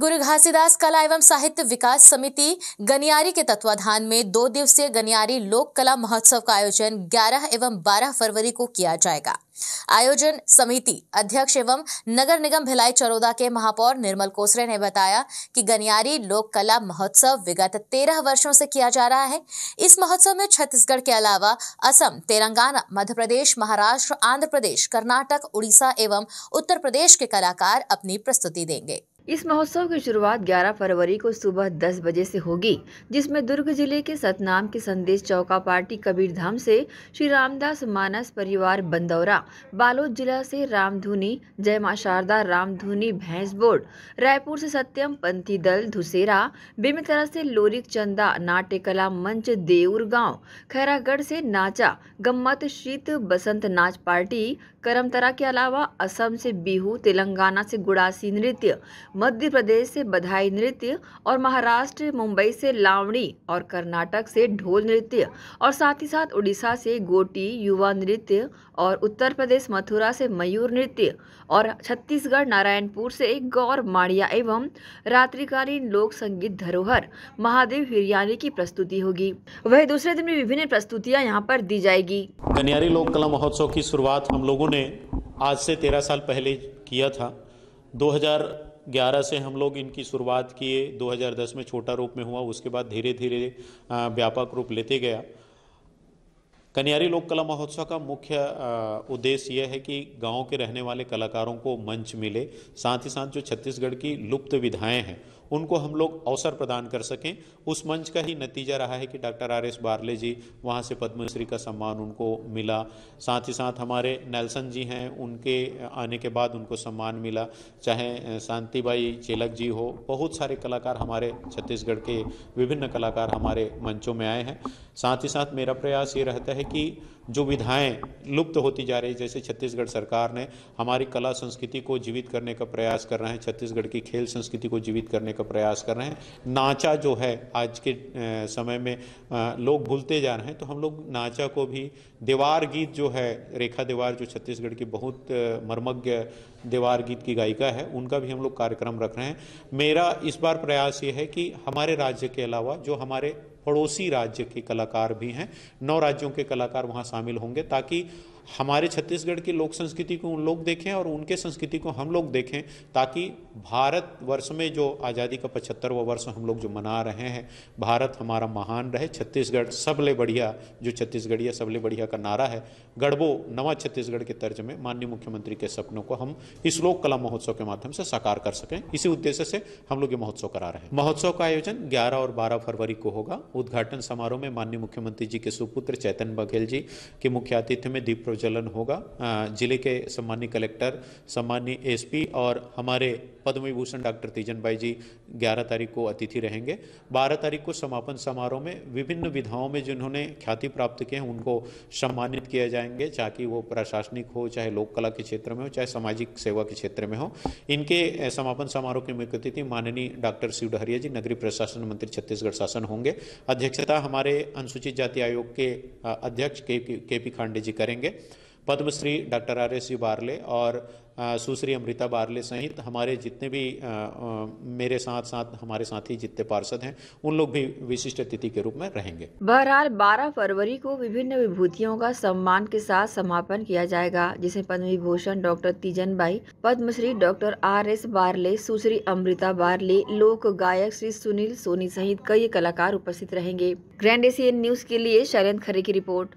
गुरु घासीदास कला एवं साहित्य विकास समिति गनियारी के तत्वाधान में दो दिवसीय गनियारी लोक कला महोत्सव का आयोजन 11 एवं 12 फरवरी को किया जाएगा आयोजन समिति अध्यक्ष एवं नगर निगम भिलाई चरोदा के महापौर निर्मल कोसरे ने बताया कि गनियारी लोक कला महोत्सव विगत तेरह वर्षों से किया जा रहा है इस महोत्सव में छत्तीसगढ़ के अलावा असम तेलंगाना मध्य प्रदेश महाराष्ट्र आंध्र प्रदेश कर्नाटक उड़ीसा एवं उत्तर प्रदेश के कलाकार अपनी प्रस्तुति देंगे इस महोत्सव की शुरुआत 11 फरवरी को सुबह 10 बजे से होगी जिसमें दुर्ग जिले के सतनाम के संदेश चौका पार्टी कबीरधाम से श्री रामदास मानस परिवार बंदौरा बालोद जिला से रामधुनी जय मां शारदा रामधुनी भैंस बोर्ड रायपुर से सत्यम पंथी दल धुसेरा बेमेतरा से लोरिक चंदा नाट्य कला मंच देउर गांव खैरागढ़ से नाचा गम्मत शीत बसंत नाच पार्टी करमतरा के अलावा असम से बिहू तेलंगाना से गुड़ासी नृत्य मध्य प्रदेश से बधाई नृत्य और महाराष्ट्र मुंबई से लावणी और कर्नाटक से ढोल नृत्य और साथ ही साथ उड़ीसा से गोटी युवा नृत्य और उत्तर प्रदेश मथुरा से मयूर नृत्य और छत्तीसगढ़ नारायणपुर से गौर माड़िया एवं रात्रिकालीन लोक संगीत धरोहर महादेव हिरियानी की प्रस्तुति होगी वही दूसरे दिन भी विभिन्न प्रस्तुतियां यहाँ पर दी जाएगी कन्यारी लोक कला महोत्सव की शुरुआत हम लोगों ने आज से तेरह साल पहले किया था दो 11 से हम लोग इनकी शुरुआत किए 2010 में छोटा रूप में हुआ उसके बाद धीरे धीरे व्यापक रूप लेते गया कन्यारी लोक कला महोत्सव का मुख्य उद्देश्य यह है कि गाँव के रहने वाले कलाकारों को मंच मिले साथ ही साथ जो छत्तीसगढ़ की लुप्त विधाएं हैं उनको हम लोग अवसर प्रदान कर सकें उस मंच का ही नतीजा रहा है कि doctor R S Barle ji वहाँ से पद्मश्री का सम्मान उनको मिला साथ ही साथ हमारे नेल्सन जी हैं उनके आने के बाद उनको सम्मान मिला चाहे शांतिबाई चेलक जी हो बहुत सारे कलाकार हमारे छत्तीसगढ़ के विभिन्न कलाकार हमारे मंचों में आए हैं साथ ही साथ मेरा प्रयास ये रहता है कि जो विधाएँ लुप्त होती जा रही जैसे छत्तीसगढ़ सरकार ने हमारी कला संस्कृति को जीवित करने का प्रयास कर रहे हैं छत्तीसगढ़ की खेल संस्कृति को जीवित करने का प्रयास कर रहे हैं नाचा जो है आज के समय में लोग भूलते जा रहे हैं तो हम लोग नाचा को भी दीवार गीत जो है रेखा दीवार जो छत्तीसगढ़ की बहुत मर्मज्ञ दीवार गीत की गायिका है उनका भी हम लोग कार्यक्रम रख रहे हैं मेरा इस बार प्रयास ये है कि हमारे राज्य के अलावा जो हमारे पड़ोसी राज्य के कलाकार भी हैं नौ राज्यों के कलाकार वहाँ शामिल होंगे ताकि हमारे छत्तीसगढ़ की लोक संस्कृति को उन लोग देखें और उनके संस्कृति को हम लोग देखें ताकि भारत वर्ष में जो आज़ादी का पचहत्तरवा वर्ष हम लोग जो मना रहे हैं भारत हमारा महान रहे छत्तीसगढ़ सबले बढ़िया जो छत्तीसगढ़िया सबले बढ़िया का नारा है गढ़बो नवा छत्तीसगढ़ के तर्ज में माननीय मुख्यमंत्री के सपनों को हम इस लोक कला महोत्सव के माध्यम से साकार कर सकें इसी उद्देश्य से हम लोग ये महोत्सव करा रहे हैं महोत्सव का आयोजन ग्यारह और बारह फरवरी को होगा उद्घाटन समारोह में माननीय मुख्यमंत्री जी के सुपुत्र चैतन बघेल जी के मुख्य आतिथ्य में दीप प्रज्वलन होगा जिले के सम्मान्य कलेक्टर सम्मान्य एसपी और हमारे पद्म विभूषण डॉक्टर तेजन भाई जी 11 तारीख को अतिथि रहेंगे 12 तारीख को समापन समारोह में विभिन्न विधाओं में जिन्होंने ख्याति प्राप्त किए हैं उनको सम्मानित किया जाएंगे चाहे वो प्रशासनिक हो चाहे लोक कला के क्षेत्र में हो चाहे सामाजिक सेवा के क्षेत्र में हो इनके समापन समारोह के मुख्य अतिथि माननीय डॉक्टर शिवडहरिया जी नगरीय प्रशासन मंत्री छत्तीसगढ़ शासन होंगे अध्यक्षता हमारे अनुसूचित जाति आयोग के अध्यक्ष के के पी खांडे जी करेंगे Padmashri doctor R S U Barle और सुश्री अमृता बारले सहित हमारे जितने भी आ, आ, मेरे साथ साथ हमारे साथी जितने पार्षद हैं उन लोग भी विशिष्ट अतिथि के रूप में रहेंगे बहरहाल 12 फरवरी को विभिन्न विभूतियों का सम्मान के साथ समापन किया जाएगा जिसे Padma Vibhushan doctor Teejan Bai Padmashri doctor R S Barle Sushri Amrita Barle लोक गायक श्री सुनील सोनी सहित कई कलाकार उपस्थित रहेंगे ग्रैंड एशियन न्यूज के लिए शैलेंद्र खरे की रिपोर्ट